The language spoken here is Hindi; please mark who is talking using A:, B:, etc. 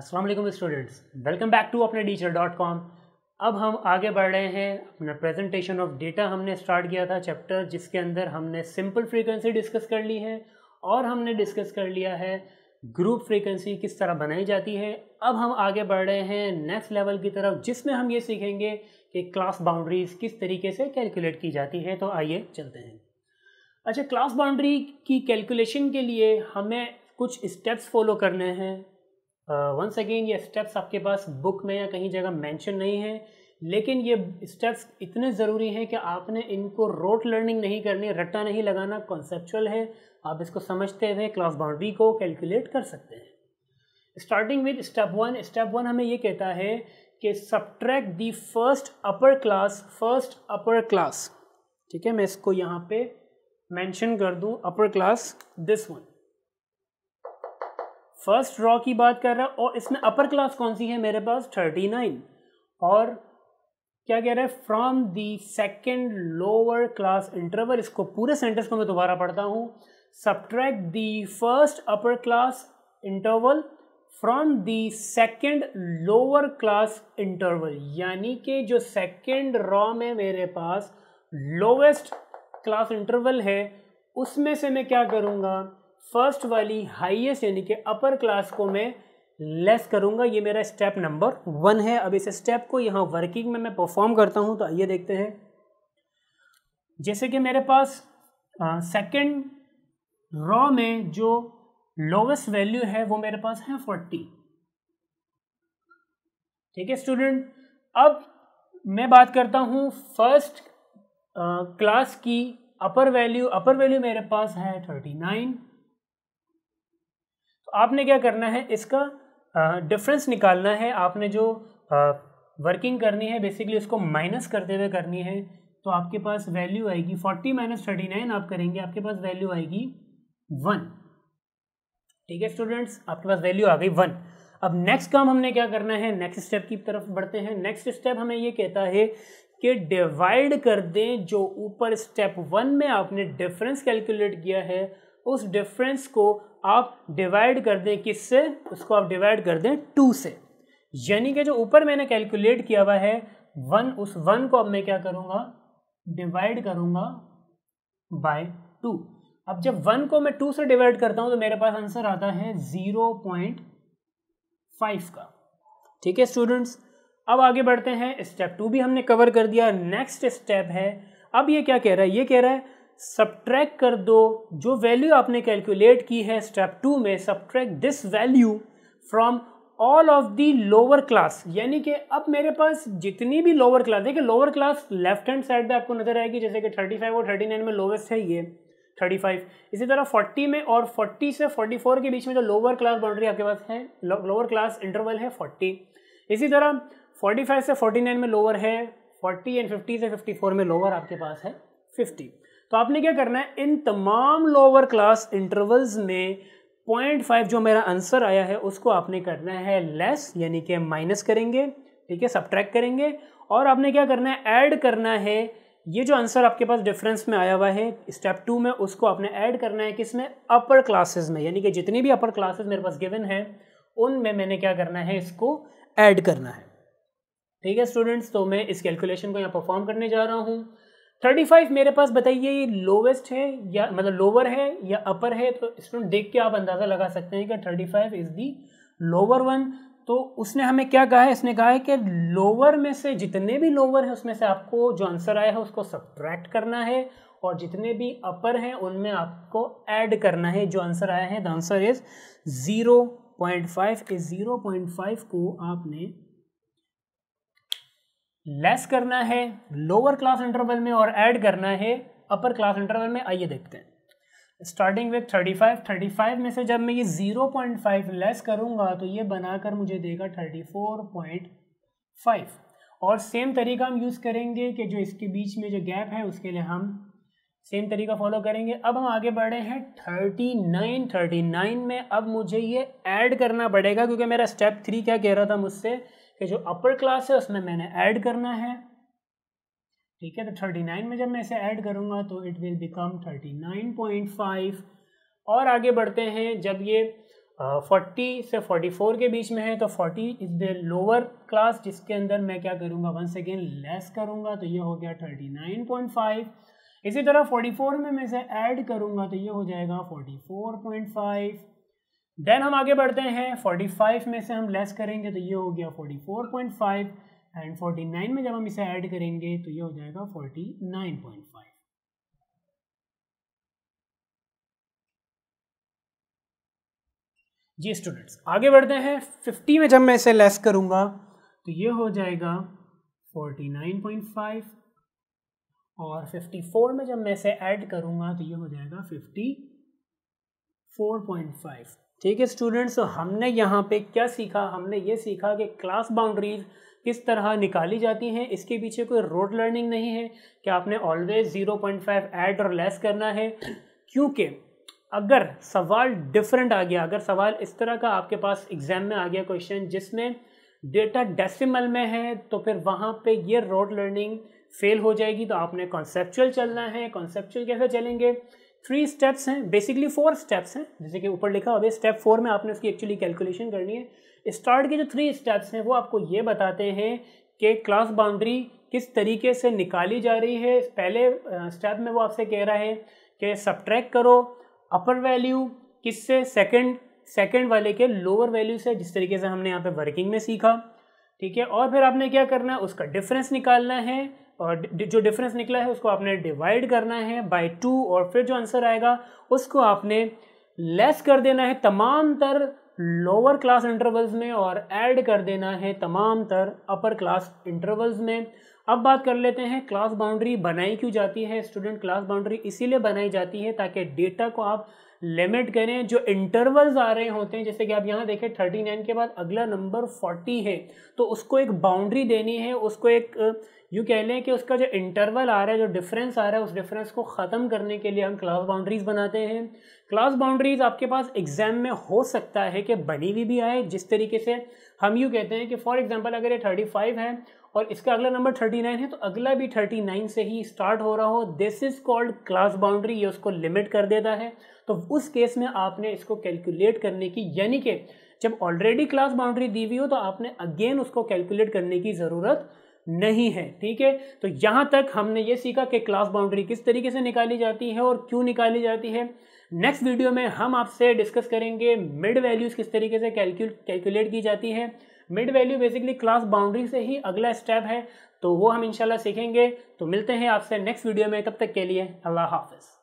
A: Aslam students welcome back to अपने टीचर डॉट कॉम अब हम आगे बढ़ रहे हैं अपना प्रेजेंटेशन ऑफ डेटा हमने स्टार्ट किया था चैप्टर जिसके अंदर हमने सिंपल फ्रीक्वेंसी डिस्कस कर ली है और हमने डिस्कस कर लिया है ग्रुप फ्रीक्वेंसी किस तरह बनाई जाती है अब हम आगे बढ़ रहे हैं नेक्स्ट लेवल की तरफ जिसमें हम ये सीखेंगे कि क्लास बाउंड्रीज किस तरीके से कैलकुलेट की जाती है तो आइए चलते हैं अच्छा क्लास बाउंड्री की कैलकुलेशन के लिए हमें कुछ स्टेप्स फॉलो करने हैं वंस अगेन ये स्टेप्स आपके पास बुक में या कहीं जगह मेंशन नहीं है लेकिन ये स्टेप्स इतने ज़रूरी हैं कि आपने इनको रोट लर्निंग नहीं करनी रट्टा नहीं लगाना कॉन्सेप्चुअल है आप इसको समझते हुए क्लास बाउंड्री को कैलकुलेट कर सकते हैं starting with step one step one हमें ये कहता है कि subtract the first upper class first upper class ठीक है मैं इसको यहाँ पे मेंशन कर दूँ upper class this one first row की बात कर रहा है और इसमें अपर क्लास कौन सी है मेरे पास थर्टी नाइन और क्या कह रहा है from the second lower class interval इसको पूरे सेंटेंस को मैं दोबारा पढ़ता हूँ subtract the first upper class interval from the second lower class interval यानी कि जो सेकेंड रॉ में मेरे पास लोवेस्ट क्लास इंटरवल है उसमें से मैं क्या करूँगा फर्स्ट वाली हाईएस्ट यानी कि अपर क्लास को मैं लेस करूंगा ये मेरा स्टेप नंबर वन है अब इस स्टेप को यहाँ वर्किंग में मैं परफॉर्म करता हूँ तो आइए देखते हैं जैसे कि मेरे पास सेकंड रॉ में जो लोवेस्ट वैल्यू है वो मेरे पास है फोर्टी ठीक है स्टूडेंट अब मैं बात करता हूँ फर्स्ट क्लास की अपर वैल्यू अपर वैल्यू मेरे पास है थर्टी नाइन आपने क्या करना है इसका डिफरेंस निकालना है आपने जो वर्किंग करनी है बेसिकली उसको माइनस करते हुए करनी है तो आपके पास वैल्यू आएगी फोर्टी माइनस थर्टी नाइन आप करेंगे आपके पास वैल्यू आएगी वन ठीक है स्टूडेंट्स आपके पास वैल्यू आ गई वन अब नेक्स्ट काम हमने क्या करना है नेक्स्ट स्टेप की तरफ बढ़ते हैं नेक्स्ट स्टेप हमें ये कहता है कि डिवाइड कर दें जो ऊपर स्टेप वन में आपने डिफरेंस कैलकुलेट किया है उस डिफरेंस को आप डिवाइड कर दें किससे उसको आप डिवाइड कर दें टू से यानी कि जो ऊपर मैंने कैलकुलेट किया हुआ है वन उस वन को अब मैं क्या करूँगा डिवाइड करूँगा बाय टू अब जब वन को मैं टू से डिवाइड करता हूँ तो मेरे पास आंसर आता है ज़ीरो पॉइंट फाइव का ठीक है स्टूडेंट्स अब आगे बढ़ते हैं स्टेप टू भी हमने कवर कर दिया नेक्स्ट स्टेप है अब ये क्या कह रहा है ये कह रहा है सब्ट्रैक कर दो जो वैल्यू आपने कैलकुलेट की है स्टेप टू में subtract this value from all of the lower class यानी कि अब मेरे पास जितनी भी लोअर क्लास देखिए lower class left hand side पे आपको नजर आएगी जैसे कि 35 और 39 में लोवेस्ट है ये 35 इसी तरह 40 में और 40 से 44 के बीच में जो लोअर क्लास बाउंड्री आपके पास है लोअर क्लास इंटरवल है 40 इसी तरह 45 से 49 में लोअर है 40 एंड 50 से 54 में लोअर आपके पास है तो आपने क्या करना है इन तमाम लोअर क्लास इंटरवल्स में पॉइंट फाइव जो मेरा आंसर आया है उसको आपने करना है लेस यानी कि माइनस करेंगे ठीक है सब्ट्रैक्ट करेंगे और आपने क्या करना है ऐड करना है ये जो आंसर आपके पास डिफरेंस में आया हुआ है स्टेप टू में उसको आपने ऐड करना है किसमें अपर क्लासेस में यानी कि जितनी भी अपर क्लासेस मेरे पास गिवन है उनमें मैंने क्या करना है इसको ऐड करना है ठीक है स्टूडेंट्स तो मैं इस कैलकुलेशन को यहाँ परफॉर्म करने जा रहा हूँ थर्टी फाइव मेरे पास बताइए ये लोवेस्ट है या मतलब लोअर है या अपर है तो स्टूडेंट देख के आप अंदाज़ा लगा सकते हैं कि thirty five is the lower one तो उसने हमें क्या कहा है इसने कहा है कि लोअर में से जितने भी लोअर हैं उसमें से आपको जो आंसर आया है उसको सब्ट्रैक्ट करना है और जितने भी अपर हैं उनमें आपको ऐड करना है जो आंसर आया है the answer is zero point five इस ज़ीरो पॉइंट फाइव को आपने लेस करना है लोअर क्लास इंटरवल में और ऐड करना है अपर क्लास इंटरवल में आइए देखते हैं स्टार्टिंग विथ 35 35 में से जब मैं ये 0.5 लेस करूँगा तो ये बनाकर मुझे देगा 34.5 और सेम तरीका हम यूज़ करेंगे कि जो इसके बीच में जो गैप है उसके लिए हम सेम तरीका फॉलो करेंगे अब हम आगे बढ़े हैं 39 39 में अब मुझे ये ऐड करना पड़ेगा क्योंकि मेरा स्टेप थ्री क्या कह रहा था मुझसे कि जो अपर क्लास है उसमें मैंने ऐड करना है ठीक है तो थर्टी नाइन में जब मैं इसे ऐड करूंगा तो it will become thirty nine point five और आगे बढ़ते हैं जब ये फोर्टी से फोर्टी फोर के बीच में है तो forty is the lower class जिसके अंदर मैं क्या करूँगा वन सेकेंड लेस करूंगा तो ये हो गया थर्टी नाइन पॉइंट फाइव इसी तरह फोर्टी फोर में मैं इसे ऐड करूंगा तो ये हो जाएगा forty four point five then हम आगे बढ़ते हैं 45 में से हम लेस करेंगे तो ये हो गया 44.5 एंड 49 में जब हम इसे ऐड करेंगे तो ये हो जाएगा 49.5 जी स्टूडेंट्स आगे बढ़ते हैं 50 में जब मैं इसे लेस करूंगा तो ये हो जाएगा 49.5 और 54 में जब मैं इसे ऐड करूंगा तो ये हो जाएगा 54.5 ठीक है स्टूडेंट्स तो हमने यहाँ पे क्या सीखा हमने ये सीखा कि क्लास बाउंड्रीज किस तरह निकाली जाती हैं इसके पीछे कोई रोड लर्निंग नहीं है कि आपने ऑलवेज 0.5 ऐड और लेस करना है क्योंकि अगर सवाल डिफरेंट आ गया अगर सवाल इस तरह का आपके पास एग्ज़ाम में आ गया क्वेश्चन जिसमें डेटा डेसिमल में है तो फिर वहाँ पे ये रोड लर्निंग फेल हो जाएगी तो आपने कॉन्सेपचुअल चलना है कॉन्सेपचुअल कैसे चलेंगे थ्री स्टेप्स हैं बेसिकली फोर स्टेप्स हैं जैसे कि ऊपर लिखा हुआ स्टेप फोर में आपने उसकी एक्चुअली कैलकुलेशन करनी है स्टार्ट के जो थ्री स्टेप्स हैं वो आपको ये बताते हैं कि क्लास बाउंड्री किस तरीके से निकाली जा रही है पहले स्टेप में वो आपसे कह रहा है कि सब्ट्रैक करो अपर वैल्यू से सेकेंड सेकेंड वाले के लोअर वैल्यू से जिस तरीके से हमने यहाँ पे वर्किंग में सीखा ठीक है और फिर आपने क्या करना है उसका डिफरेंस निकालना है और जो डिफरेंस निकला है उसको आपने डिवाइड करना है बाय टू और फिर जो आंसर आएगा उसको आपने लेस कर देना है तमाम तर लोअर क्लास इंटरवल्स में और ऐड कर देना है तमाम तर अपर क्लास इंटरवल्स में अब बात कर लेते हैं क्लास बाउंड्री बनाई क्यों जाती है स्टूडेंट क्लास बाउंड्री इसीलिए बनाई जाती है ताकि डेटा को आप लिमिट करें जो इंटरवल्स आ रहे होते हैं जैसे कि आप यहाँ देखें थर्टी नाइन के बाद अगला नंबर फोर्टी है तो उसको एक बाउंड्री देनी है उसको एक यूँ कह लें कि उसका जो इंटरवल आ रहा है जो डिफरेंस आ रहा है उस डिफरेंस को ख़त्म करने के लिए हम क्लास बाउंड्रीज़ बनाते हैं क्लास बाउंड्रीज़ आपके पास एग्ज़ाम में हो सकता है कि बनी हुई भी आए जिस तरीके से हम यूँ कहते हैं कि फॉर एग्ज़ाम्पल अगर ये थर्टी फाइव है और इसका अगला नंबर थर्टी नाइन है तो अगला भी थर्टी नाइन से ही स्टार्ट हो रहा हो this is called class boundary ये उसको लिमिट कर देता है तो उस केस में आपने इसको कैलकुलेट करने की यानी कि जब ऑलरेडी क्लास बाउंड्री दी हुई हो तो आपने अगेन उसको कैलकुलेट करने की ज़रूरत नहीं है ठीक है तो यहाँ तक हमने ये सीखा कि क्लास बाउंड्री किस तरीके से निकाली जाती है और क्यों निकाली जाती है नेक्स्ट वीडियो में हम आपसे डिस्कस करेंगे मिड वैल्यूज़ किस तरीके से कैलकुलेट कैलकुलेट की जाती है mid value basically class boundary से ही अगला स्टेप है तो वो हम इंशाल्लाह सीखेंगे तो मिलते हैं आपसे नेक्स्ट वीडियो में तब तक के लिए अल्लाह हाफिज़